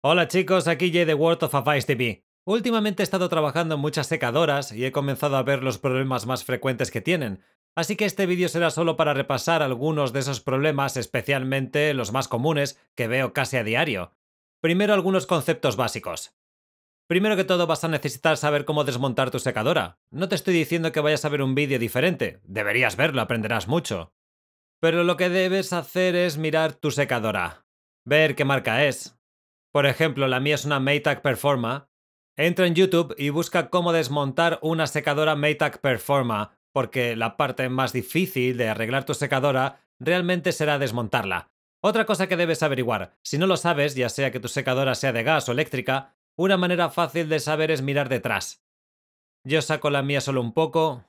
Hola chicos, aquí Jay de World of Advice TV. Últimamente he estado trabajando en muchas secadoras y he comenzado a ver los problemas más frecuentes que tienen, así que este vídeo será solo para repasar algunos de esos problemas, especialmente los más comunes, que veo casi a diario. Primero algunos conceptos básicos. Primero que todo vas a necesitar saber cómo desmontar tu secadora. No te estoy diciendo que vayas a ver un vídeo diferente, deberías verlo, aprenderás mucho. Pero lo que debes hacer es mirar tu secadora. Ver qué marca es, por ejemplo, la mía es una Maytag Performa. Entra en YouTube y busca cómo desmontar una secadora Maytag Performa, porque la parte más difícil de arreglar tu secadora realmente será desmontarla. Otra cosa que debes averiguar, si no lo sabes, ya sea que tu secadora sea de gas o eléctrica, una manera fácil de saber es mirar detrás. Yo saco la mía solo un poco.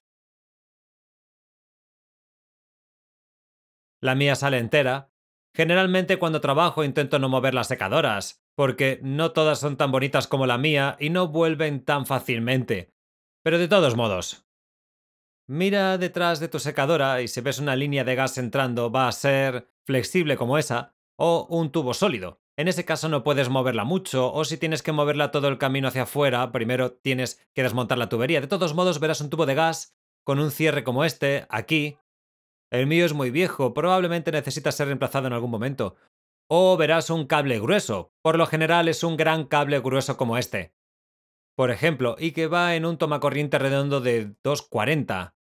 La mía sale entera. Generalmente cuando trabajo intento no mover las secadoras porque no todas son tan bonitas como la mía y no vuelven tan fácilmente. Pero de todos modos, mira detrás de tu secadora y si ves una línea de gas entrando va a ser flexible como esa o un tubo sólido. En ese caso no puedes moverla mucho o si tienes que moverla todo el camino hacia afuera, primero tienes que desmontar la tubería. De todos modos verás un tubo de gas con un cierre como este aquí. El mío es muy viejo, probablemente necesita ser reemplazado en algún momento o verás un cable grueso, por lo general es un gran cable grueso como este, por ejemplo, y que va en un tomacorriente redondo de 240.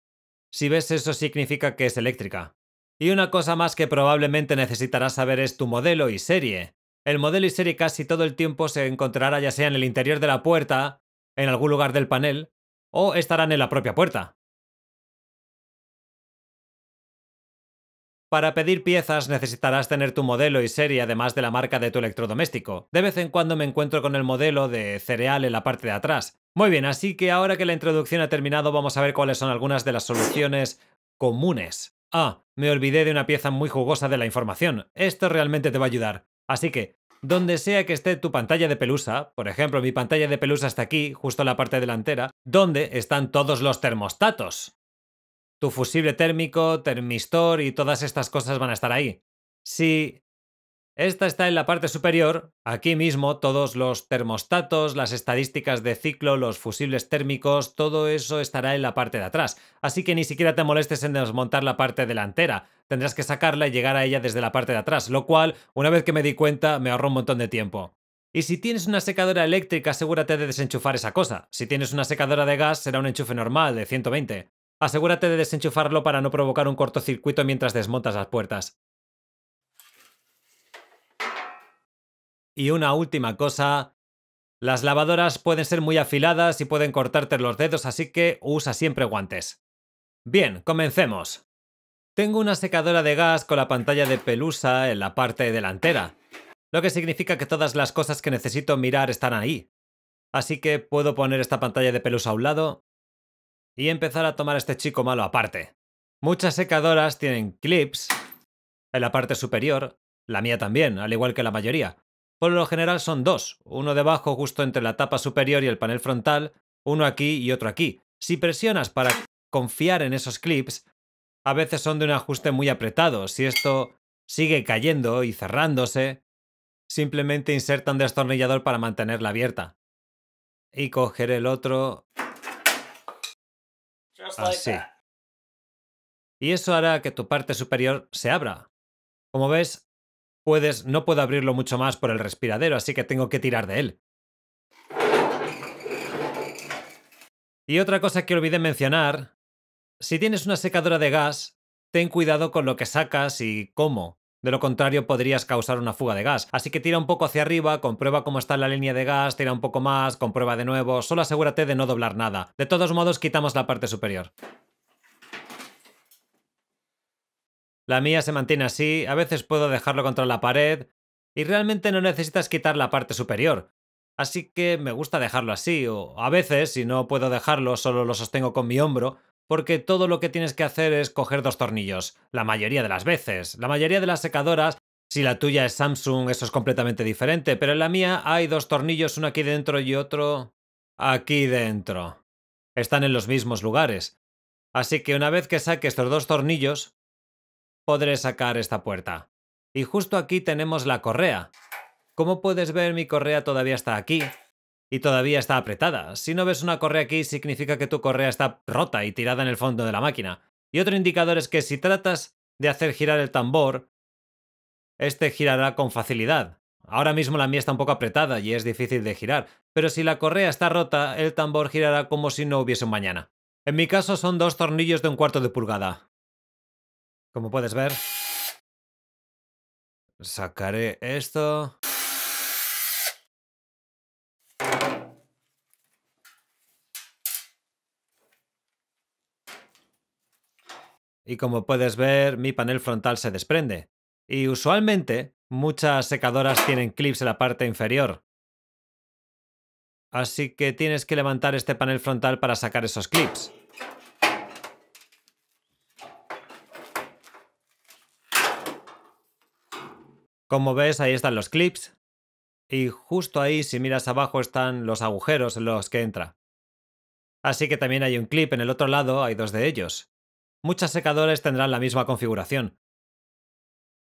Si ves eso significa que es eléctrica. Y una cosa más que probablemente necesitarás saber es tu modelo y serie. El modelo y serie casi todo el tiempo se encontrará ya sea en el interior de la puerta, en algún lugar del panel, o estarán en la propia puerta. Para pedir piezas necesitarás tener tu modelo y serie además de la marca de tu electrodoméstico. De vez en cuando me encuentro con el modelo de cereal en la parte de atrás. Muy bien, así que ahora que la introducción ha terminado vamos a ver cuáles son algunas de las soluciones comunes. Ah, me olvidé de una pieza muy jugosa de la información. Esto realmente te va a ayudar. Así que, donde sea que esté tu pantalla de pelusa, por ejemplo, mi pantalla de pelusa está aquí, justo en la parte delantera, donde están todos los termostatos. Tu fusible térmico, termistor y todas estas cosas van a estar ahí. Si esta está en la parte superior, aquí mismo todos los termostatos, las estadísticas de ciclo, los fusibles térmicos, todo eso estará en la parte de atrás, así que ni siquiera te molestes en desmontar la parte delantera, tendrás que sacarla y llegar a ella desde la parte de atrás, lo cual, una vez que me di cuenta, me ahorró un montón de tiempo. Y si tienes una secadora eléctrica, asegúrate de desenchufar esa cosa. Si tienes una secadora de gas, será un enchufe normal de 120. Asegúrate de desenchufarlo para no provocar un cortocircuito mientras desmontas las puertas. Y una última cosa, las lavadoras pueden ser muy afiladas y pueden cortarte los dedos, así que usa siempre guantes. Bien, comencemos. Tengo una secadora de gas con la pantalla de pelusa en la parte delantera, lo que significa que todas las cosas que necesito mirar están ahí. Así que puedo poner esta pantalla de pelusa a un lado, y empezar a tomar este chico malo aparte. Muchas secadoras tienen clips en la parte superior, la mía también, al igual que la mayoría. Por lo general son dos, uno debajo justo entre la tapa superior y el panel frontal, uno aquí y otro aquí. Si presionas para confiar en esos clips, a veces son de un ajuste muy apretado. Si esto sigue cayendo y cerrándose, simplemente inserta un destornillador para mantenerla abierta. Y coger el otro Así. Ah, y eso hará que tu parte superior se abra. Como ves, puedes, no puedo abrirlo mucho más por el respiradero, así que tengo que tirar de él. Y otra cosa que olvidé mencionar, si tienes una secadora de gas, ten cuidado con lo que sacas y cómo. De lo contrario, podrías causar una fuga de gas. Así que tira un poco hacia arriba, comprueba cómo está la línea de gas, tira un poco más, comprueba de nuevo, solo asegúrate de no doblar nada. De todos modos, quitamos la parte superior. La mía se mantiene así, a veces puedo dejarlo contra la pared, y realmente no necesitas quitar la parte superior. Así que me gusta dejarlo así, o a veces, si no puedo dejarlo, solo lo sostengo con mi hombro, porque todo lo que tienes que hacer es coger dos tornillos, la mayoría de las veces. La mayoría de las secadoras, si la tuya es Samsung, eso es completamente diferente, pero en la mía hay dos tornillos, uno aquí dentro y otro aquí dentro. Están en los mismos lugares. Así que una vez que saque estos dos tornillos, podré sacar esta puerta. Y justo aquí tenemos la correa. Como puedes ver, mi correa todavía está aquí, y todavía está apretada. Si no ves una correa aquí, significa que tu correa está rota y tirada en el fondo de la máquina. Y otro indicador es que si tratas de hacer girar el tambor, este girará con facilidad. Ahora mismo la mía está un poco apretada y es difícil de girar, pero si la correa está rota, el tambor girará como si no hubiese un mañana. En mi caso son dos tornillos de un cuarto de pulgada. Como puedes ver... Sacaré esto... y como puedes ver mi panel frontal se desprende. Y usualmente muchas secadoras tienen clips en la parte inferior. Así que tienes que levantar este panel frontal para sacar esos clips. Como ves, ahí están los clips. Y justo ahí, si miras abajo, están los agujeros en los que entra. Así que también hay un clip en el otro lado, hay dos de ellos muchas secadores tendrán la misma configuración.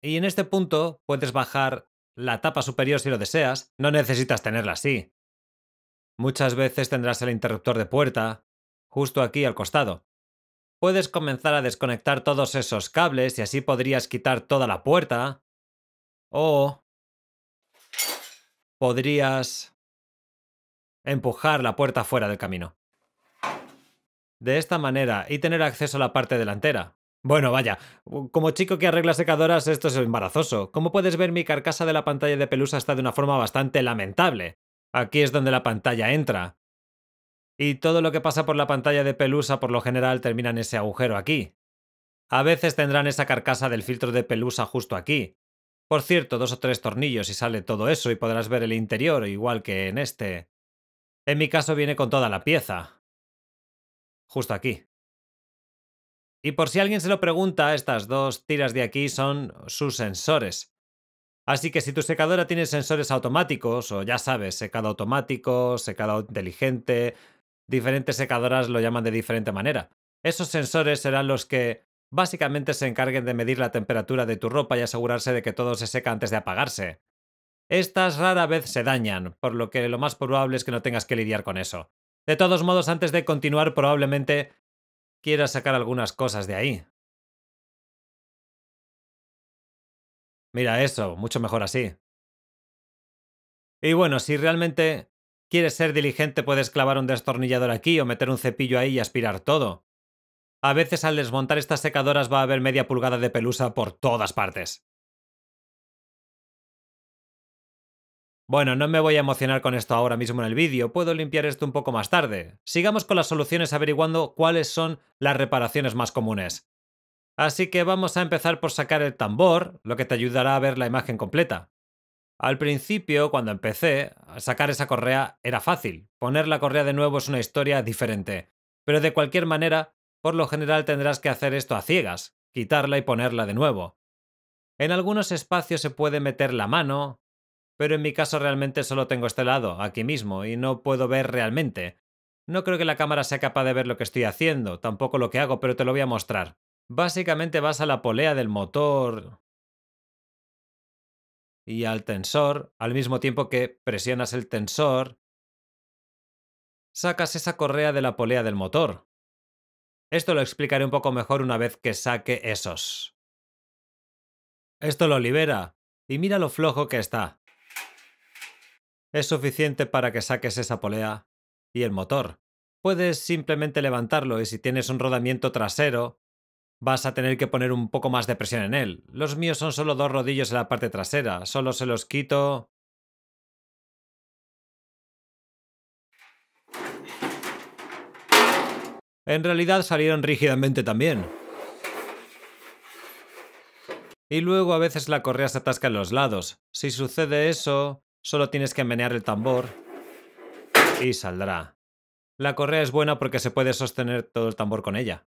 Y en este punto puedes bajar la tapa superior si lo deseas, no necesitas tenerla así. Muchas veces tendrás el interruptor de puerta, justo aquí al costado. Puedes comenzar a desconectar todos esos cables y así podrías quitar toda la puerta. O podrías empujar la puerta fuera del camino de esta manera y tener acceso a la parte delantera. Bueno, vaya, como chico que arregla secadoras esto es embarazoso. Como puedes ver, mi carcasa de la pantalla de pelusa está de una forma bastante lamentable. Aquí es donde la pantalla entra. Y todo lo que pasa por la pantalla de pelusa por lo general termina en ese agujero aquí. A veces tendrán esa carcasa del filtro de pelusa justo aquí. Por cierto, dos o tres tornillos y sale todo eso y podrás ver el interior, igual que en este. En mi caso viene con toda la pieza justo aquí. Y por si alguien se lo pregunta, estas dos tiras de aquí son sus sensores. Así que si tu secadora tiene sensores automáticos, o ya sabes, secado automático, secado inteligente, diferentes secadoras lo llaman de diferente manera. Esos sensores serán los que básicamente se encarguen de medir la temperatura de tu ropa y asegurarse de que todo se seca antes de apagarse. Estas rara vez se dañan, por lo que lo más probable es que no tengas que lidiar con eso. De todos modos, antes de continuar, probablemente quiera sacar algunas cosas de ahí. Mira eso, mucho mejor así. Y bueno, si realmente quieres ser diligente, puedes clavar un destornillador aquí o meter un cepillo ahí y aspirar todo. A veces al desmontar estas secadoras va a haber media pulgada de pelusa por todas partes. Bueno, no me voy a emocionar con esto ahora mismo en el vídeo, puedo limpiar esto un poco más tarde. Sigamos con las soluciones averiguando cuáles son las reparaciones más comunes. Así que vamos a empezar por sacar el tambor, lo que te ayudará a ver la imagen completa. Al principio, cuando empecé, sacar esa correa era fácil. Poner la correa de nuevo es una historia diferente. Pero de cualquier manera, por lo general tendrás que hacer esto a ciegas, quitarla y ponerla de nuevo. En algunos espacios se puede meter la mano, pero en mi caso realmente solo tengo este lado, aquí mismo, y no puedo ver realmente. No creo que la cámara sea capaz de ver lo que estoy haciendo, tampoco lo que hago, pero te lo voy a mostrar. Básicamente vas a la polea del motor y al tensor, al mismo tiempo que presionas el tensor, sacas esa correa de la polea del motor. Esto lo explicaré un poco mejor una vez que saque esos. Esto lo libera, y mira lo flojo que está es suficiente para que saques esa polea y el motor. Puedes simplemente levantarlo y si tienes un rodamiento trasero, vas a tener que poner un poco más de presión en él. Los míos son solo dos rodillos en la parte trasera, solo se los quito... En realidad salieron rígidamente también. Y luego a veces la correa se atasca en los lados. Si sucede eso, Solo tienes que menear el tambor y saldrá. La correa es buena porque se puede sostener todo el tambor con ella.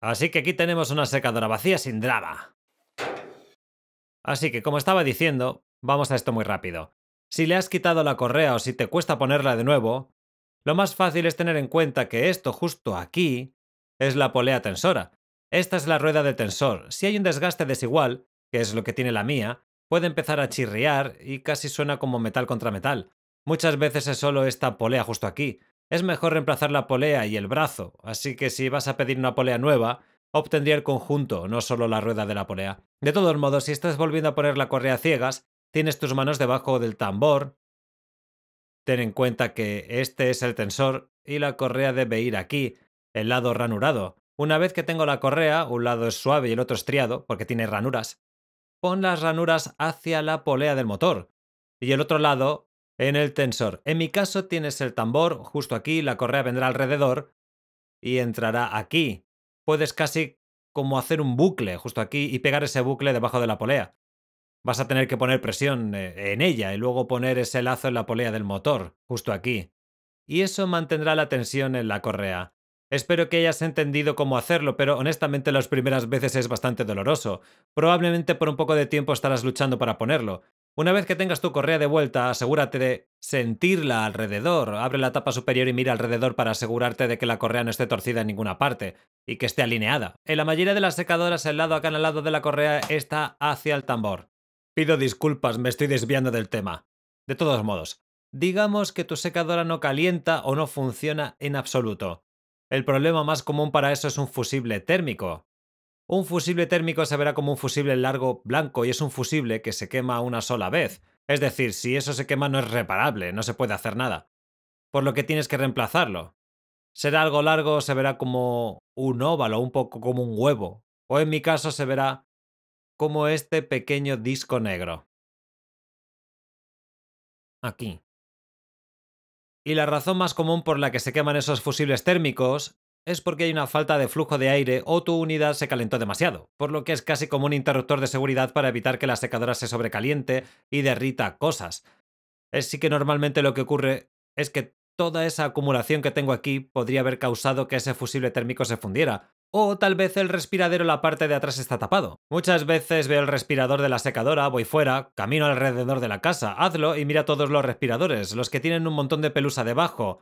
Así que aquí tenemos una secadora vacía sin drama. Así que, como estaba diciendo, vamos a esto muy rápido. Si le has quitado la correa o si te cuesta ponerla de nuevo, lo más fácil es tener en cuenta que esto justo aquí es la polea tensora. Esta es la rueda de tensor. Si hay un desgaste desigual, que es lo que tiene la mía, puede empezar a chirriar y casi suena como metal contra metal. Muchas veces es solo esta polea justo aquí. Es mejor reemplazar la polea y el brazo, así que si vas a pedir una polea nueva, obtendría el conjunto, no solo la rueda de la polea. De todos modos, si estás volviendo a poner la correa ciegas, tienes tus manos debajo del tambor. Ten en cuenta que este es el tensor y la correa debe ir aquí, el lado ranurado. Una vez que tengo la correa, un lado es suave y el otro estriado, porque tiene ranuras, pon las ranuras hacia la polea del motor y el otro lado en el tensor. En mi caso tienes el tambor justo aquí, la correa vendrá alrededor y entrará aquí. Puedes casi como hacer un bucle justo aquí y pegar ese bucle debajo de la polea. Vas a tener que poner presión eh, en ella y luego poner ese lazo en la polea del motor, justo aquí. Y eso mantendrá la tensión en la correa. Espero que hayas entendido cómo hacerlo, pero honestamente las primeras veces es bastante doloroso. Probablemente por un poco de tiempo estarás luchando para ponerlo. Una vez que tengas tu correa de vuelta, asegúrate de sentirla alrededor. Abre la tapa superior y mira alrededor para asegurarte de que la correa no esté torcida en ninguna parte y que esté alineada. En la mayoría de las secadoras, el lado acanalado de la correa está hacia el tambor. Pido disculpas, me estoy desviando del tema. De todos modos, digamos que tu secadora no calienta o no funciona en absoluto. El problema más común para eso es un fusible térmico. Un fusible térmico se verá como un fusible largo blanco y es un fusible que se quema una sola vez. Es decir, si eso se quema no es reparable, no se puede hacer nada. Por lo que tienes que reemplazarlo. Será algo largo, se verá como un óvalo, un poco como un huevo. O en mi caso se verá como este pequeño disco negro. Aquí. Y la razón más común por la que se queman esos fusibles térmicos es porque hay una falta de flujo de aire o tu unidad se calentó demasiado, por lo que es casi como un interruptor de seguridad para evitar que la secadora se sobrecaliente y derrita cosas. sí que normalmente lo que ocurre es que toda esa acumulación que tengo aquí podría haber causado que ese fusible térmico se fundiera, o tal vez el respiradero la parte de atrás está tapado. Muchas veces veo el respirador de la secadora, voy fuera, camino alrededor de la casa, hazlo y mira todos los respiradores, los que tienen un montón de pelusa debajo.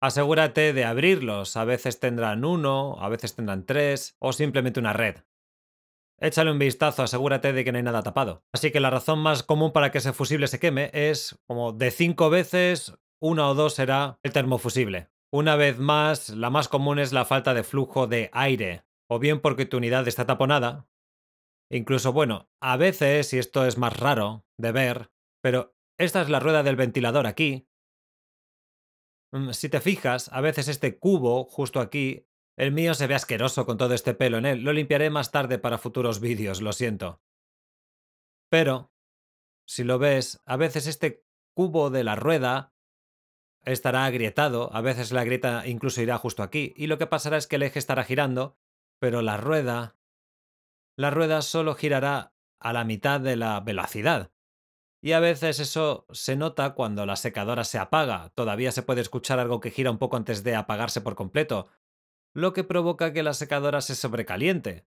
Asegúrate de abrirlos, a veces tendrán uno, a veces tendrán tres, o simplemente una red. Échale un vistazo, asegúrate de que no hay nada tapado. Así que la razón más común para que ese fusible se queme es como de cinco veces, una o dos será el termofusible. Una vez más, la más común es la falta de flujo de aire, o bien porque tu unidad está taponada. Incluso, bueno, a veces, y esto es más raro de ver, pero esta es la rueda del ventilador aquí. Mm, si te fijas, a veces este cubo, justo aquí, el mío se ve asqueroso con todo este pelo en él. Lo limpiaré más tarde para futuros vídeos, lo siento. Pero, si lo ves, a veces este cubo de la rueda estará agrietado, a veces la grieta incluso irá justo aquí, y lo que pasará es que el eje estará girando, pero la rueda... La rueda solo girará a la mitad de la velocidad. Y a veces eso se nota cuando la secadora se apaga, todavía se puede escuchar algo que gira un poco antes de apagarse por completo, lo que provoca que la secadora se sobrecaliente.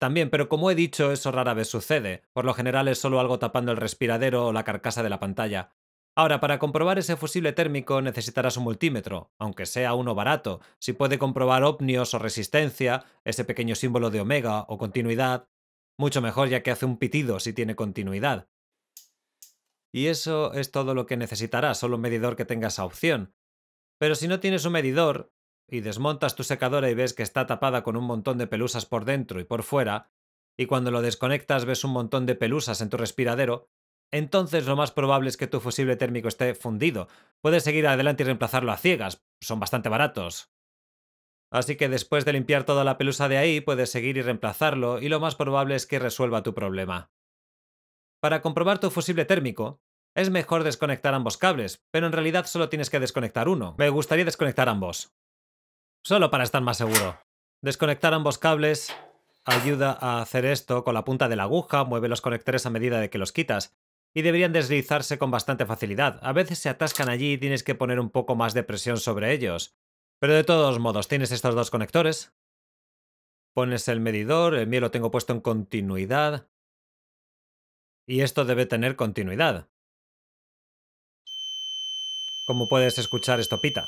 También, pero como he dicho, eso rara vez sucede, por lo general es solo algo tapando el respiradero o la carcasa de la pantalla. Ahora, para comprobar ese fusible térmico necesitarás un multímetro, aunque sea uno barato. Si puede comprobar ovnios o resistencia, ese pequeño símbolo de omega o continuidad, mucho mejor ya que hace un pitido si tiene continuidad. Y eso es todo lo que necesitarás, solo un medidor que tenga esa opción. Pero si no tienes un medidor, y desmontas tu secadora y ves que está tapada con un montón de pelusas por dentro y por fuera, y cuando lo desconectas ves un montón de pelusas en tu respiradero, entonces lo más probable es que tu fusible térmico esté fundido. Puedes seguir adelante y reemplazarlo a ciegas, son bastante baratos. Así que después de limpiar toda la pelusa de ahí, puedes seguir y reemplazarlo, y lo más probable es que resuelva tu problema. Para comprobar tu fusible térmico, es mejor desconectar ambos cables, pero en realidad solo tienes que desconectar uno. Me gustaría desconectar ambos. Solo para estar más seguro. Desconectar ambos cables ayuda a hacer esto con la punta de la aguja, mueve los conectores a medida de que los quitas y deberían deslizarse con bastante facilidad. A veces se atascan allí y tienes que poner un poco más de presión sobre ellos. Pero de todos modos, tienes estos dos conectores. Pones el medidor, el mío lo tengo puesto en continuidad. Y esto debe tener continuidad. Como puedes escuchar, esto pita.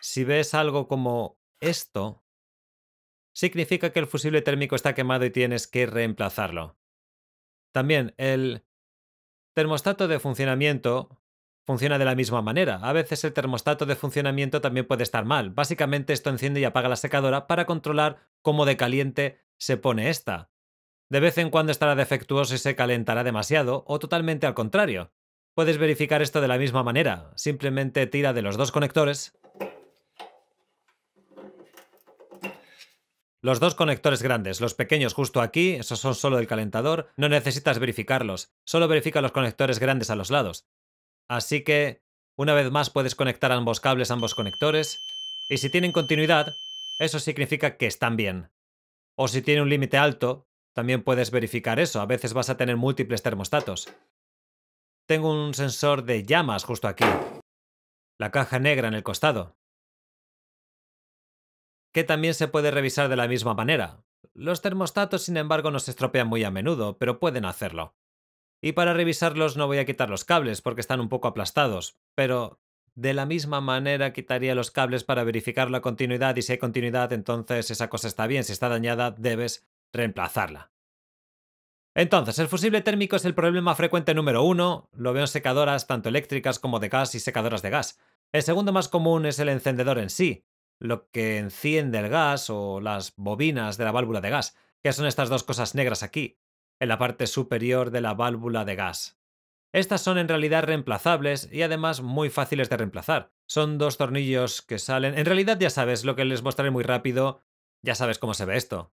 Si ves algo como esto, significa que el fusible térmico está quemado y tienes que reemplazarlo. También el termostato de funcionamiento funciona de la misma manera. A veces el termostato de funcionamiento también puede estar mal. Básicamente esto enciende y apaga la secadora para controlar cómo de caliente se pone esta. De vez en cuando estará defectuoso y se calentará demasiado, o totalmente al contrario. Puedes verificar esto de la misma manera. Simplemente tira de los dos conectores Los dos conectores grandes, los pequeños justo aquí, esos son solo del calentador, no necesitas verificarlos, solo verifica los conectores grandes a los lados. Así que, una vez más puedes conectar ambos cables, ambos conectores, y si tienen continuidad, eso significa que están bien. O si tiene un límite alto, también puedes verificar eso, a veces vas a tener múltiples termostatos. Tengo un sensor de llamas justo aquí. La caja negra en el costado que también se puede revisar de la misma manera. Los termostatos, sin embargo, no se estropean muy a menudo, pero pueden hacerlo. Y para revisarlos no voy a quitar los cables porque están un poco aplastados, pero de la misma manera quitaría los cables para verificar la continuidad y si hay continuidad entonces esa cosa está bien, si está dañada debes reemplazarla. Entonces, el fusible térmico es el problema frecuente número uno, lo veo en secadoras tanto eléctricas como de gas y secadoras de gas. El segundo más común es el encendedor en sí, lo que enciende el gas o las bobinas de la válvula de gas, que son estas dos cosas negras aquí, en la parte superior de la válvula de gas. Estas son en realidad reemplazables y además muy fáciles de reemplazar. Son dos tornillos que salen... En realidad ya sabes lo que les mostraré muy rápido, ya sabes cómo se ve esto.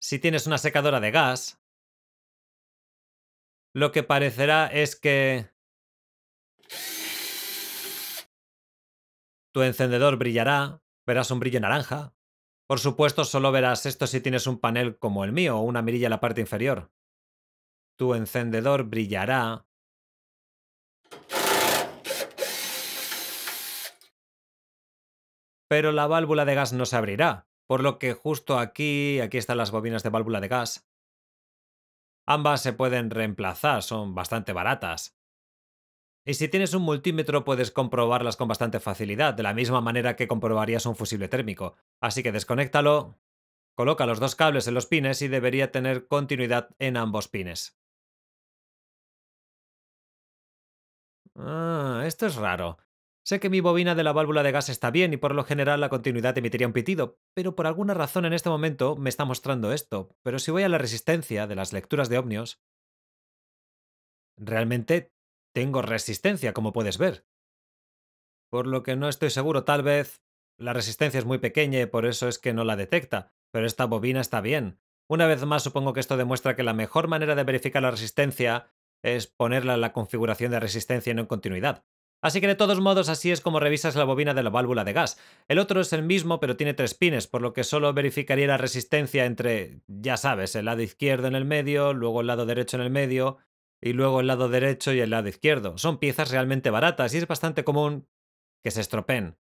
Si tienes una secadora de gas, lo que parecerá es que... Tu encendedor brillará, verás un brillo naranja. Por supuesto, solo verás esto si tienes un panel como el mío o una mirilla en la parte inferior. Tu encendedor brillará. Pero la válvula de gas no se abrirá, por lo que justo aquí, aquí están las bobinas de válvula de gas. Ambas se pueden reemplazar, son bastante baratas. Y si tienes un multímetro puedes comprobarlas con bastante facilidad, de la misma manera que comprobarías un fusible térmico. Así que desconéctalo, coloca los dos cables en los pines y debería tener continuidad en ambos pines. Ah, esto es raro. Sé que mi bobina de la válvula de gas está bien y por lo general la continuidad emitiría un pitido, pero por alguna razón en este momento me está mostrando esto. Pero si voy a la resistencia de las lecturas de ovnios, realmente tengo resistencia, como puedes ver. Por lo que no estoy seguro, tal vez la resistencia es muy pequeña y por eso es que no la detecta, pero esta bobina está bien. Una vez más, supongo que esto demuestra que la mejor manera de verificar la resistencia es ponerla en la configuración de resistencia y no en continuidad. Así que de todos modos así es como revisas la bobina de la válvula de gas. El otro es el mismo pero tiene tres pines, por lo que solo verificaría la resistencia entre, ya sabes, el lado izquierdo en el medio, luego el lado derecho en el medio y luego el lado derecho y el lado izquierdo. Son piezas realmente baratas y es bastante común que se estropeen.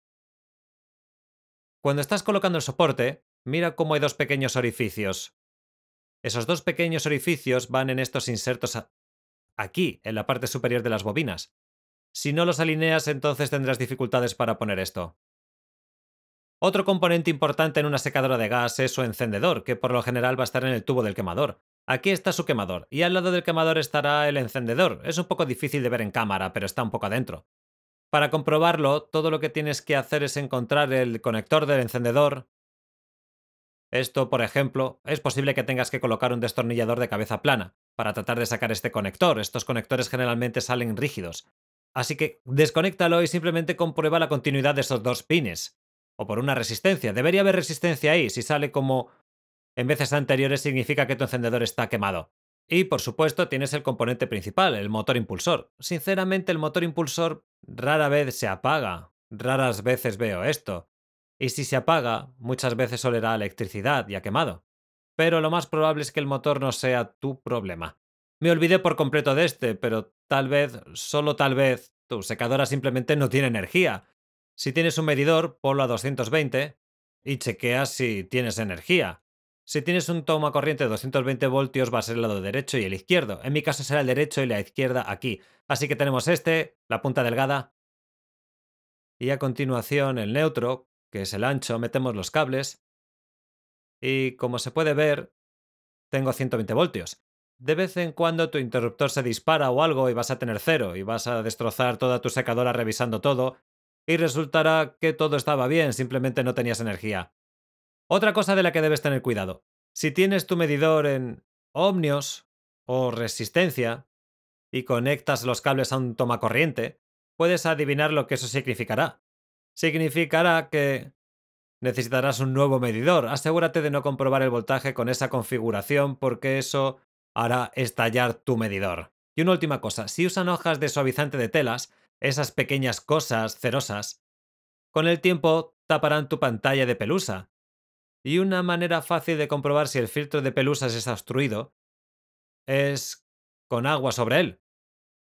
Cuando estás colocando el soporte, mira cómo hay dos pequeños orificios. Esos dos pequeños orificios van en estos insertos aquí, en la parte superior de las bobinas. Si no los alineas, entonces tendrás dificultades para poner esto. Otro componente importante en una secadora de gas es su encendedor, que por lo general va a estar en el tubo del quemador, Aquí está su quemador, y al lado del quemador estará el encendedor. Es un poco difícil de ver en cámara, pero está un poco adentro. Para comprobarlo, todo lo que tienes que hacer es encontrar el conector del encendedor. Esto, por ejemplo, es posible que tengas que colocar un destornillador de cabeza plana para tratar de sacar este conector. Estos conectores generalmente salen rígidos. Así que desconéctalo y simplemente comprueba la continuidad de esos dos pines. O por una resistencia. Debería haber resistencia ahí. Si sale como en veces anteriores significa que tu encendedor está quemado. Y por supuesto tienes el componente principal, el motor impulsor. Sinceramente el motor impulsor rara vez se apaga, raras veces veo esto. Y si se apaga, muchas veces olerá electricidad y ha quemado. Pero lo más probable es que el motor no sea tu problema. Me olvidé por completo de este, pero tal vez, solo tal vez, tu secadora simplemente no tiene energía. Si tienes un medidor, ponlo a 220 y chequea si tienes energía. Si tienes un toma corriente de 220 voltios va a ser el lado derecho y el izquierdo. En mi caso será el derecho y la izquierda aquí. Así que tenemos este, la punta delgada. Y a continuación el neutro, que es el ancho, metemos los cables. Y como se puede ver, tengo 120 voltios. De vez en cuando tu interruptor se dispara o algo y vas a tener cero y vas a destrozar toda tu secadora revisando todo y resultará que todo estaba bien, simplemente no tenías energía. Otra cosa de la que debes tener cuidado. Si tienes tu medidor en ohmios o resistencia y conectas los cables a un tomacorriente, puedes adivinar lo que eso significará. Significará que necesitarás un nuevo medidor. Asegúrate de no comprobar el voltaje con esa configuración porque eso hará estallar tu medidor. Y una última cosa, si usan hojas de suavizante de telas, esas pequeñas cosas cerosas, con el tiempo taparán tu pantalla de pelusa y una manera fácil de comprobar si el filtro de pelusas está obstruido es con agua sobre él.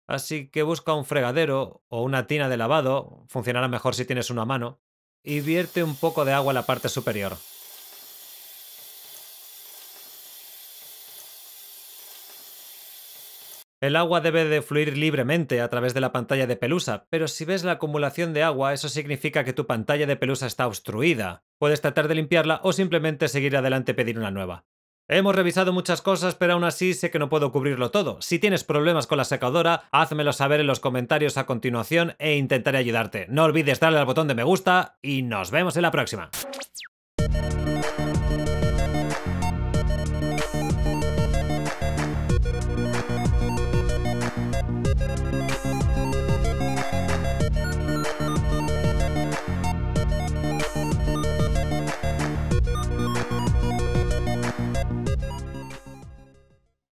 Así que busca un fregadero o una tina de lavado, funcionará mejor si tienes una mano, y vierte un poco de agua en la parte superior. El agua debe de fluir libremente a través de la pantalla de pelusa, pero si ves la acumulación de agua, eso significa que tu pantalla de pelusa está obstruida. Puedes tratar de limpiarla o simplemente seguir adelante y pedir una nueva. Hemos revisado muchas cosas, pero aún así sé que no puedo cubrirlo todo. Si tienes problemas con la secadora, házmelo saber en los comentarios a continuación e intentaré ayudarte. No olvides darle al botón de me gusta y nos vemos en la próxima.